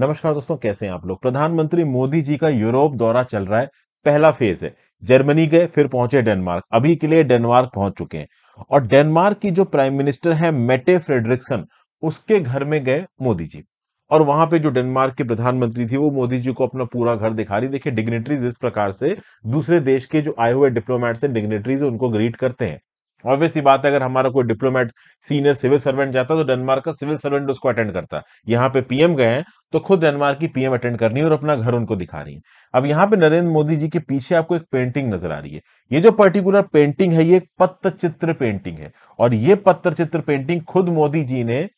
नमस्कार दोस्तों कैसे हैं आप लोग प्रधानमंत्री मोदी जी का यूरोप दौरा चल रहा है पहला फेज है जर्मनी गए फिर पहुंचे डेनमार्क अभी के लिए डेनमार्क पहुंच चुके हैं और डेनमार्क की जो प्राइम मिनिस्टर है मेटे फ्रेडरिक्सन उसके घर में गए मोदी जी और वहां पे जो डेनमार्क की प्रधानमंत्री थी वो मोदी जी को अपना पूरा घर दिखा रही देखिए डिग्नेटरीज इस प्रकार से दूसरे देश के जो आए हुए डिप्लोमेट्स हैं डिग्नेटरीज उनको ग्रीट करते हैं ऑब्वियस ही बात है अगर हमारा कोई डिप्लोमेट सीनियर सिविल सर्वेंट जाता है तो डेनमार्क का सिविल सर्वेंट उसको अटेंड करता है यहाँ पे पीएम गए हैं तो खुद डेनमार्क की पीएम अटेंड करनी है और अपना घर उनको दिखा रही है अब यहाँ पे नरेंद्र मोदी जी के पीछे आपको एक पेंटिंग नजर आ रही है ये जो पर्टिकुलर पेंटिंग है ये एक पत्र चित्र पेंटिंग है और ये पत्र चित्र पेंटिंग खुद मोदी जी ने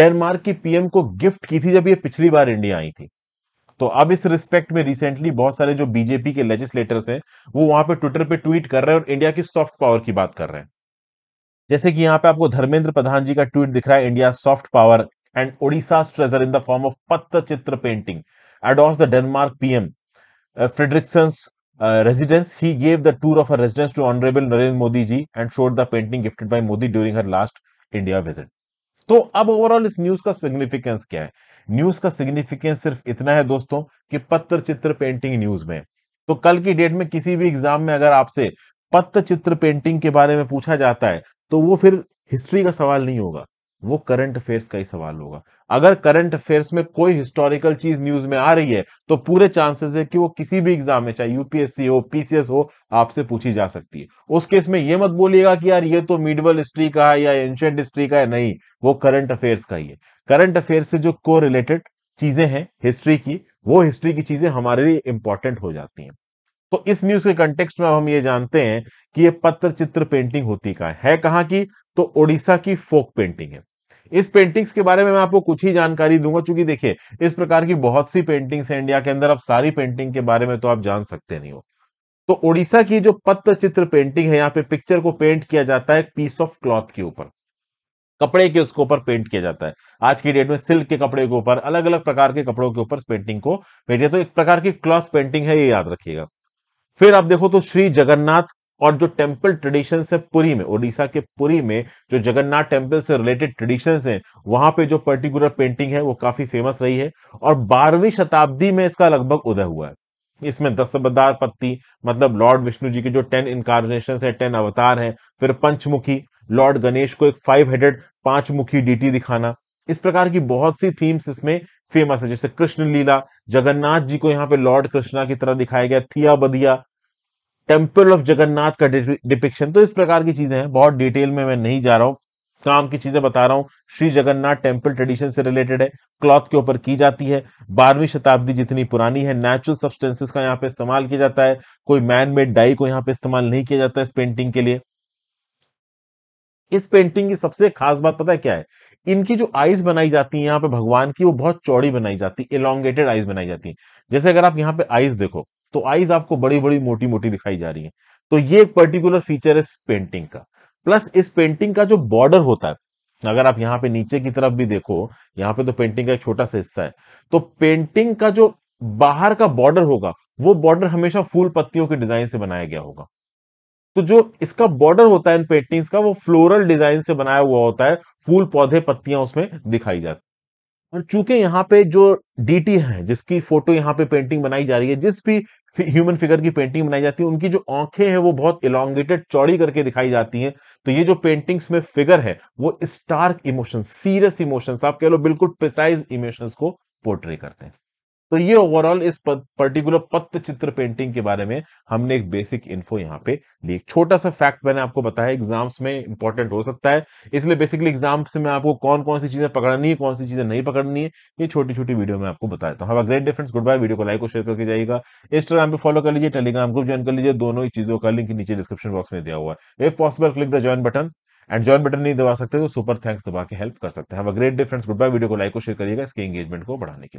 डेनमार्क की पीएम को गिफ्ट की थी जब ये पिछली बार इंडिया आई थी तो अब इस रिस्पेक्ट में रिसेंटली बहुत सारे जो बीजेपी के लेजिस्लेटर्स हैं वो वहां पे ट्विटर पे ट्वीट कर रहे हैं और इंडिया की सॉफ्ट पावर की बात कर रहे हैं जैसे कि यहाँ पे आपको धर्मेंद्र प्रधान जी का ट्वीट दिख रहा है India soft power and Odisha treasure in the form of Pattachitra painting adorns the Denmark PM Frederiksen residence he gave the tour of a residence to honourable Narendra Modi ji and showed the painting gifted by Modi during her last India visit तो अब overall इस news का significance क्या है news का significance सिर्फ इतना है दोस्तों कि पत्र चित्र पेंटिंग न्यूज में तो कल की डेट में किसी भी एग्जाम में अगर आपसे पत्र चित्र पेंटिंग के बारे में पूछा जाता है तो वो फिर हिस्ट्री का सवाल नहीं होगा वो करंट अफेयर्स का ही सवाल होगा अगर करंट अफेयर्स में कोई हिस्टोरिकल चीज न्यूज में आ रही है तो पूरे चांसेस है कि वो किसी भी एग्जाम में चाहे यूपीएससी हो पीसीएस हो आपसे पूछी जा सकती है उस केस में ये मत बोलिएगा कि यार ये तो मिडवल हिस्ट्री का है या एंशियंट हिस्ट्री का है नहीं वो करंट अफेयर्स का ही है करंट अफेयर्स से जो को रिलेटेड चीजें हैं हिस्ट्री की वो हिस्ट्री की चीजें हमारे लिए इंपॉर्टेंट हो जाती है तो इस न्यूज के कंटेक्स में अब हम ये जानते हैं कि ये पत्र चित्र पेंटिंग होती का है, है कहा की तो ओडिशा की फोक पेंटिंग है इस पेंटिंग्स के बारे में मैं आपको कुछ ही जानकारी दूंगा चूंकि देखिए इस प्रकार की बहुत सी पेंटिंग्स है इंडिया के अंदर आप सारी पेंटिंग के बारे में तो आप जान सकते नहीं हो तो ओडिशा की जो पत्त चित्र पेंटिंग है यहाँ पे पिक्चर को पेंट किया जाता है पीस ऑफ क्लॉथ के ऊपर कपड़े के उसके ऊपर पेंट किया जाता है आज की डेट में सिल्क के कपड़े के ऊपर अलग अलग प्रकार के कपड़ों के ऊपर पेंटिंग को पेंट किया तो एक प्रकार की क्लॉथ पेंटिंग है ये याद रखिएगा फिर आप देखो तो श्री जगन्नाथ और जो टेम्पल ट्रेडिशन है पुरी में उड़ीसा के पुरी में जो जगन्नाथ टेम्पल से रिलेटेड ट्रेडिशन है वहां पे जो पर्टिकुलर पेंटिंग है वो काफी फेमस रही है और बारहवीं शताब्दी में इसका लगभग उदय हुआ है इसमें बदार पत्ती मतलब लॉर्ड विष्णु जी के जो टेन इनकारनेशन है टेन अवतार है फिर पंचमुखी लॉर्ड गणेश को एक फाइव हेडेड पांच मुखी डीटी दिखाना इस प्रकार की बहुत सी थीम्स इसमें फेमस है जैसे कृष्ण लीला जगन्नाथ जी को यहाँ पे लॉर्ड कृष्णा की तरह दिखाया गया थिया बदिया टेम्पल ऑफ जगन्नाथ का डिपिक्शन तो इस प्रकार की चीजें हैं बहुत डिटेल में मैं नहीं जा रहा हूँ काम की चीजें बता रहा हूँ श्री जगन्नाथ टेम्पल ट्रेडिशन से रिलेटेड है क्लॉथ के ऊपर की जाती है बारहवीं शताब्दी जितनी पुरानी है नेचुरल सब्सटेंसेस का यहाँ पे इस्तेमाल किया जाता है कोई मैन मेड डाई को यहाँ पे इस्तेमाल नहीं किया जाता इस पेंटिंग के लिए इस पेंटिंग की सबसे खास बात पता है क्या है इनकी जो आईज बनाई जाती है यहाँ पे भगवान की वो बहुत चौड़ी बनाई जाती है इलांगेटेड आईज बनाई जाती है जैसे अगर आप यहाँ पे आईज देखो तो आईज आपको बड़ी बड़ी मोटी मोटी दिखाई जा रही है तो ये एक पर्टिकुलर फीचर है इस पेंटिंग का प्लस इस पेंटिंग का जो बॉर्डर होता है अगर आप यहाँ पे नीचे की तरफ भी देखो यहाँ पे तो पेंटिंग का एक छोटा सा हिस्सा है तो पेंटिंग का जो बाहर का बॉर्डर होगा वो बॉर्डर हमेशा फूल पत्तियों के डिजाइन से बनाया गया होगा तो जो इसका बॉर्डर होता है इन पेंटिंग्स का वो फ्लोरल डिजाइन से बनाया हुआ होता है फूल पौधे पत्तियां उसमें दिखाई जाती और चूंकि यहाँ पे जो डीटी है जिसकी फोटो यहाँ पे पेंटिंग बनाई जा रही है जिस भी ह्यूमन फिगर की पेंटिंग बनाई जाती है उनकी जो आंखें हैं वो बहुत इलांगेटेड चौड़ी करके दिखाई जाती हैं तो ये जो पेंटिंग्स में फिगर है वो स्टार्क इमोशंस सीरियस इमोशंस आप कह लो बिल्कुल प्रिसाइज इमोशंस को पोर्ट्रे करते हैं तो ये ओवरऑल इस पर्टिकुलर पत्त चित्र पेंटिंग के बारे में हमने एक बेसिक इन्फो यहाँ पे ली एक छोटा सा फैक्ट मैंने आपको बताया एग्जाम्स में इंपॉर्टेंट हो सकता है इसलिए बेसिकली एग्जाम्स में आपको कौन कौन सी चीजें पकड़नी है कौन सी चीजें नहीं पकड़नी है ये छोटी छोटी वीडियो में आपको बताया तो हूँ great difference good bye video को लाइक और शेयर करके जाएगा इंस्टाग्राम पर फॉलो कर लीजिए टेलीग्राम ग्रुप ज्वाइन कर लीजिए दोनों ही चीजों का लिंक नीचे डिस्क्रिप्शन बॉक्स में दिया हुआ है if possible click the join button and join button नहीं दबा सकते तो सुपर थैंक्स दबा के हेल्प कर सकते हैं great difference good bye video को लाइक और शेयर करिएगा इसके एंगेजमेंट को बढ़ाने के लिए